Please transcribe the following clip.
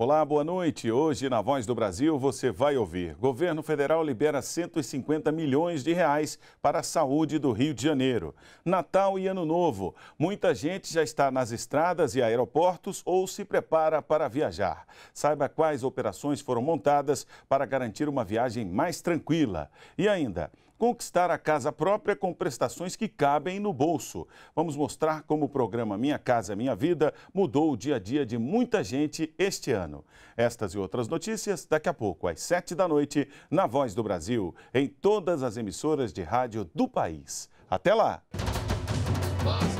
Olá, boa noite. Hoje, na Voz do Brasil, você vai ouvir. Governo federal libera 150 milhões de reais para a saúde do Rio de Janeiro. Natal e Ano Novo. Muita gente já está nas estradas e aeroportos ou se prepara para viajar. Saiba quais operações foram montadas para garantir uma viagem mais tranquila. E ainda conquistar a casa própria com prestações que cabem no bolso. Vamos mostrar como o programa Minha Casa Minha Vida mudou o dia a dia de muita gente este ano. Estas e outras notícias daqui a pouco, às sete da noite, na Voz do Brasil, em todas as emissoras de rádio do país. Até lá! Nossa.